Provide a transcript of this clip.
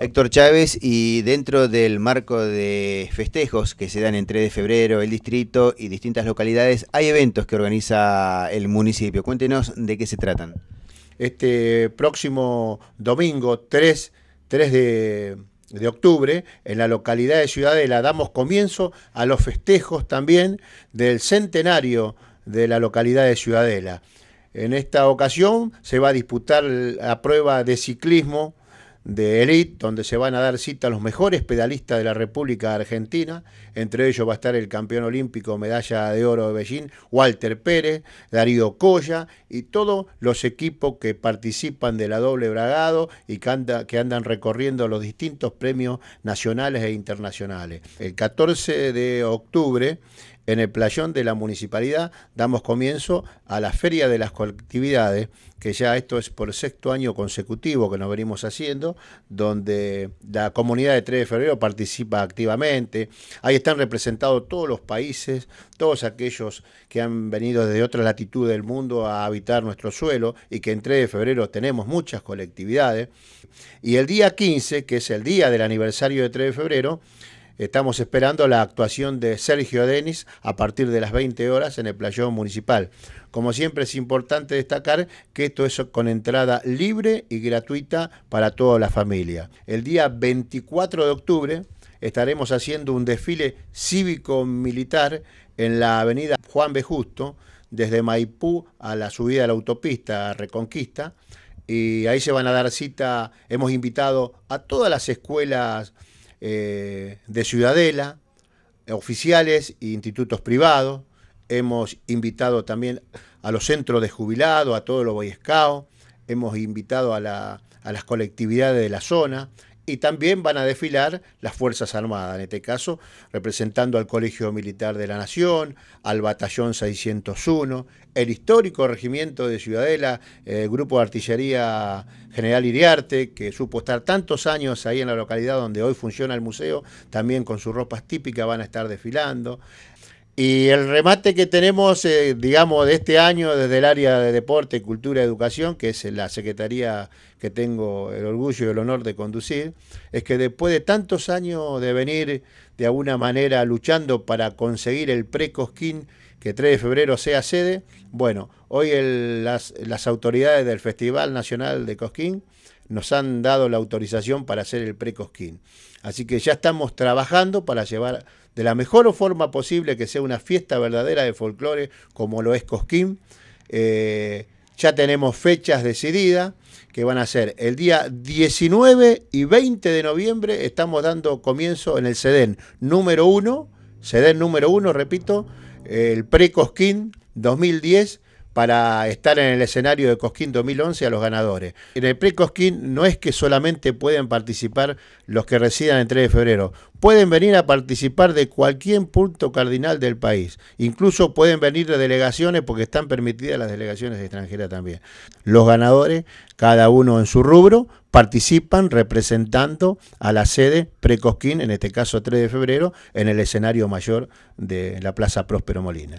Héctor Chávez, y dentro del marco de festejos que se dan entre de febrero, el distrito y distintas localidades, hay eventos que organiza el municipio. Cuéntenos de qué se tratan. Este próximo domingo 3, de de octubre, en la localidad de Ciudadela, damos comienzo a los festejos también del centenario de la localidad de Ciudadela. En esta ocasión se va a disputar la prueba de ciclismo de Elite, donde se van a dar cita a los mejores pedalistas de la República Argentina. Entre ellos va a estar el campeón olímpico medalla de oro de Beijing, Walter Pérez, Darío Colla y todos los equipos que participan de la doble bragado y que andan recorriendo los distintos premios nacionales e internacionales. El 14 de octubre en el playón de la municipalidad damos comienzo a la Feria de las Colectividades, que ya esto es por sexto año consecutivo que nos venimos haciendo, donde la comunidad de 3 de febrero participa activamente. Ahí están representados todos los países, todos aquellos que han venido desde otras latitudes del mundo a habitar nuestro suelo y que en 3 de febrero tenemos muchas colectividades. Y el día 15, que es el día del aniversario de 3 de febrero, Estamos esperando la actuación de Sergio Denis a partir de las 20 horas en el playón municipal. Como siempre es importante destacar que esto es con entrada libre y gratuita para toda la familia. El día 24 de octubre estaremos haciendo un desfile cívico-militar en la avenida Juan B. Justo, desde Maipú a la subida de la autopista Reconquista. Y ahí se van a dar cita, hemos invitado a todas las escuelas eh, de Ciudadela, eh, oficiales e institutos privados. Hemos invitado también a los centros de jubilados, a todos los boyescaos, Hemos invitado a las colectividades de la zona y también van a desfilar las Fuerzas Armadas, en este caso representando al Colegio Militar de la Nación, al Batallón 601, el histórico Regimiento de Ciudadela, el eh, Grupo de Artillería General Iriarte, que supo estar tantos años ahí en la localidad donde hoy funciona el museo, también con sus ropas típicas van a estar desfilando, y el remate que tenemos, eh, digamos, de este año desde el área de deporte, cultura, y educación, que es la secretaría que tengo el orgullo y el honor de conducir, es que después de tantos años de venir de alguna manera luchando para conseguir el pre-Cosquín que 3 de febrero sea sede, bueno, hoy las, las autoridades del Festival Nacional de Cosquín nos han dado la autorización para hacer el precosquín. Así que ya estamos trabajando para llevar de la mejor forma posible que sea una fiesta verdadera de folclore como lo es Cosquín. Eh, ya tenemos fechas decididas que van a ser el día 19 y 20 de noviembre. Estamos dando comienzo en el SEDEN número 1, SEDEN número 1, repito, el Precosquín 2010 para estar en el escenario de Cosquín 2011 a los ganadores. En el pre no es que solamente pueden participar los que residan en 3 de febrero, pueden venir a participar de cualquier punto cardinal del país, incluso pueden venir delegaciones porque están permitidas las delegaciones extranjeras también. Los ganadores, cada uno en su rubro, participan representando a la sede Precosquín, en este caso 3 de febrero, en el escenario mayor de la Plaza Próspero Molina.